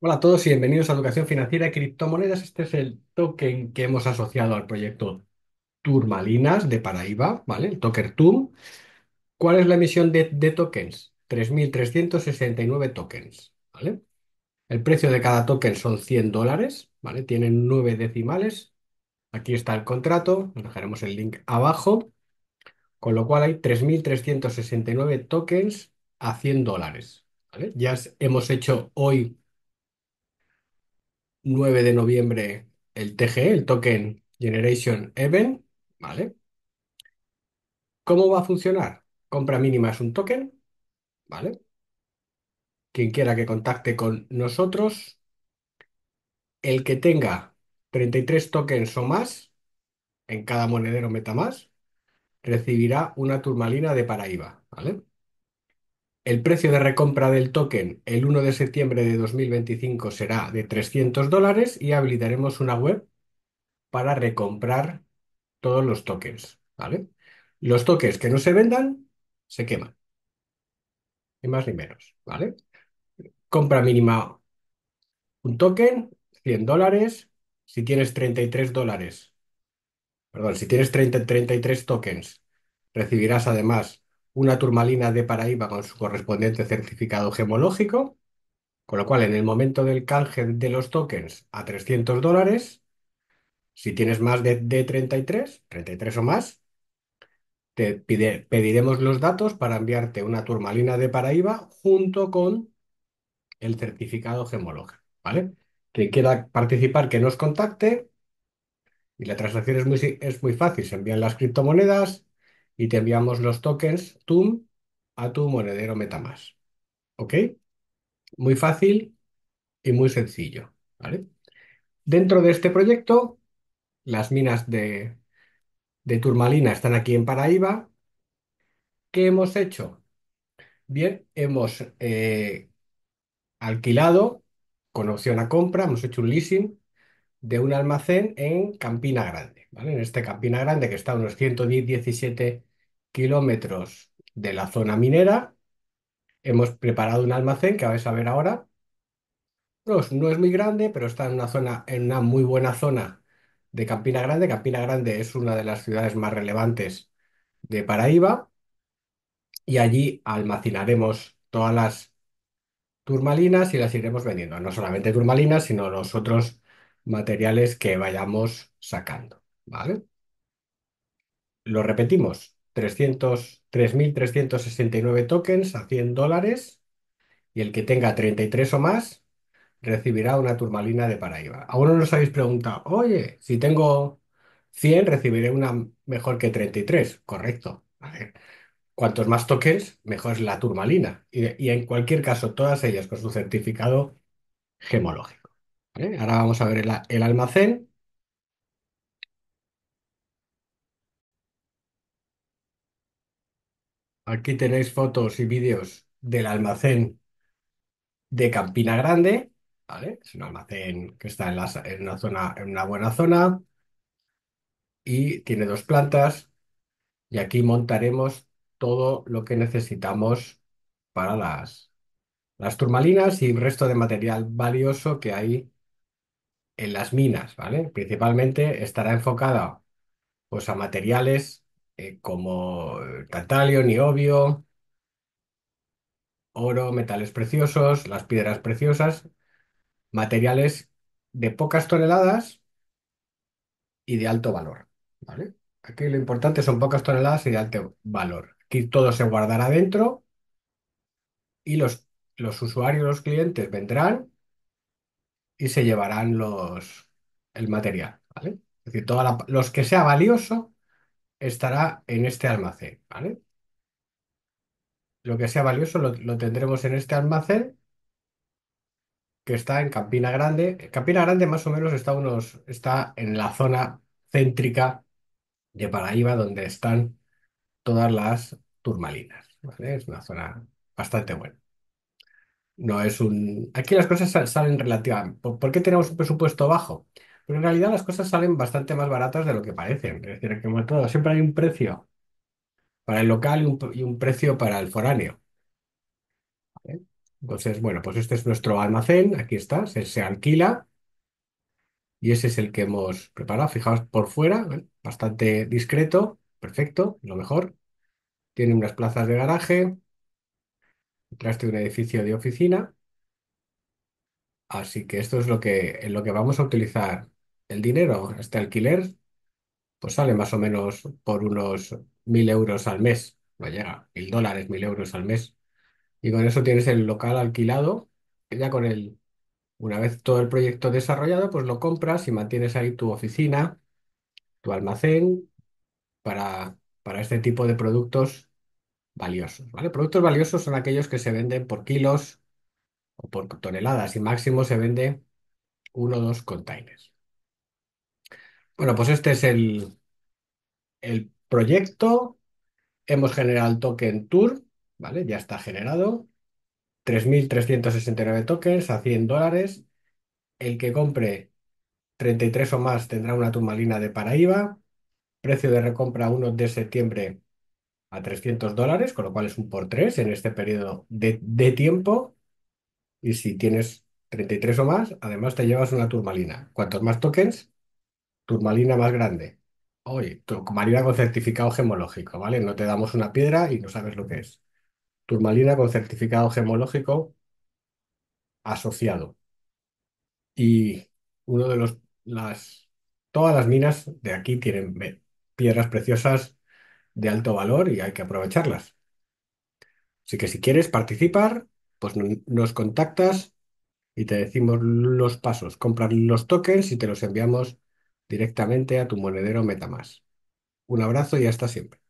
Hola a todos y bienvenidos a Educación Financiera y Criptomonedas. Este es el token que hemos asociado al proyecto Turmalinas de Paraíba, ¿vale? El token TUM. ¿Cuál es la emisión de, tokens? 3.369 tokens, ¿vale? El precio de cada token son 100 dólares, ¿vale? Tienen 9 decimales. Aquí está el contrato, dejaremos el link abajo. Con lo cual hay 3.369 tokens a 100 dólares, ¿vale? Ya hemos hecho hoy 9 de noviembre el TGE, el Token Generation Event, ¿vale? ¿Cómo va a funcionar? Compra mínima es un token, ¿vale? Quien quiera que contacte con nosotros, el que tenga 33 tokens o más en cada monedero MetaMask, recibirá una turmalina de Paraíba, ¿vale? El precio de recompra del token el 1 de septiembre de 2025 será de 300 dólares y habilitaremos una web para recomprar todos los tokens, ¿vale? Los tokens que no se vendan se queman. Ni más ni menos, ¿vale? Compra mínima un token, 100 dólares. Si tienes 33 dólares, perdón, si tienes 30, 33 tokens, recibirás además una turmalina de Paraíba con su correspondiente certificado gemológico, con lo cual en el momento del canje de los tokens a 300 dólares, si tienes más de, 33, 33 o más, te pediremos los datos para enviarte una turmalina de Paraíba junto con el certificado gemológico, ¿vale? Que quiera participar, que nos contacte. Y la transacción es muy, es muy fácil. Se envían las criptomonedas, y te enviamos los tokens TUM a tu monedero Metamask. ¿Ok? Muy fácil y muy sencillo. ¿vale? Dentro de este proyecto, las minas de, turmalina están aquí en Paraíba. ¿Qué hemos hecho? Bien, hemos eh, alquilado con opción a compra, hemos hecho un leasing de un almacén en Campina Grande, ¿vale? En este Campina Grande que está unos 117 kilómetros de la zona minera. Hemos preparado un almacén que vais a ver ahora. No es, muy grande, pero está en una zona, en una muy buena zona de Campina Grande. Campina Grande es una de las ciudades más relevantes de Paraíba y allí almacenaremos todas las turmalinas y las iremos vendiendo. No solamente turmalinas, sino los otros materiales que vayamos sacando. ¿Vale? Lo repetimos. 3.369 tokens a 100 dólares y el que tenga 33 o más recibirá una turmalina de Paraíba. Aún no nos habéis preguntado, oye, si tengo 100 recibiré una mejor que 33. Correcto. cuantos más tokens, mejor es la turmalina. Y, en cualquier caso, todas ellas con su certificado gemológico. Ahora vamos a ver el almacén. Aquí tenéis fotos y vídeos del almacén de Campina Grande, Es un almacén que está en, en, una zona, en una buena zona y tiene dos plantas y aquí montaremos todo lo que necesitamos para las, las turmalinas y el resto de material valioso que hay en las minas, ¿vale? Principalmente estará enfocada pues, a materiales eh, como tantalio, niobio, oro, metales preciosos, las piedras preciosas, materiales de pocas toneladas y de alto valor, ¿vale? Aquí lo importante son pocas toneladas y de alto valor. Aquí todo se guardará dentro y los, los usuarios, los clientes vendrán y se llevarán los, el material, Es decir, los que sea valioso estará en este almacén, ¿vale? Lo que sea valioso lo, tendremos en este almacén que está en Campina Grande. Campina Grande más o menos está, unos, está en la zona céntrica de Paraíba donde están todas las turmalinas, Es una zona bastante buena. No es un... Aquí las cosas salen relativamente... por qué tenemos un presupuesto bajo? Pero en realidad las cosas salen bastante más baratas de lo que parecen. Es decir, como todo, siempre hay un precio para el local y un, precio para el foráneo. Entonces, bueno, pues este es nuestro almacén. Aquí está, se, alquila. Y ese es el que hemos preparado. Fijaos por fuera, bastante discreto, perfecto, lo mejor. Tiene unas plazas de garaje. Detrás de un edificio de oficina. Así que esto es lo que, lo que vamos a utilizar el dinero. Este alquiler, pues sale más o menos por unos mil euros al mes. No llega, mil dólares, mil euros al mes. Y con eso tienes el local alquilado, ya con el, una vez todo el proyecto desarrollado, pues lo compras y mantienes ahí tu oficina, tu almacén, para, para este tipo de productos valiosos, ¿vale? Productos valiosos son aquellos que se venden por kilos o por toneladas y máximo se vende uno o dos containers. Bueno, pues este es el, el proyecto. Hemos generado el token Tour, ¿vale? Ya está generado. 3.369 tokens a 100 dólares. El que compre 33 o más tendrá una turmalina de Paraíba. Precio de recompra 1 de septiembre a 300 dólares, con lo cual es un por 3 en este periodo de, tiempo. Y si tienes 33 o más, además te llevas una turmalina. ¿Cuántos más tokens, turmalina más grande. Oye, turmalina con certificado gemológico, ¿vale? No te damos una piedra y no sabes lo que es. Turmalina con certificado gemológico asociado. Y uno de los, las, todas las minas de aquí tienen piedras preciosas de alto valor y hay que aprovecharlas. Así que si quieres participar, pues nos contactas y te decimos los pasos. Comprar los tokens y te los enviamos directamente a tu monedero Metamask. Un abrazo y hasta siempre.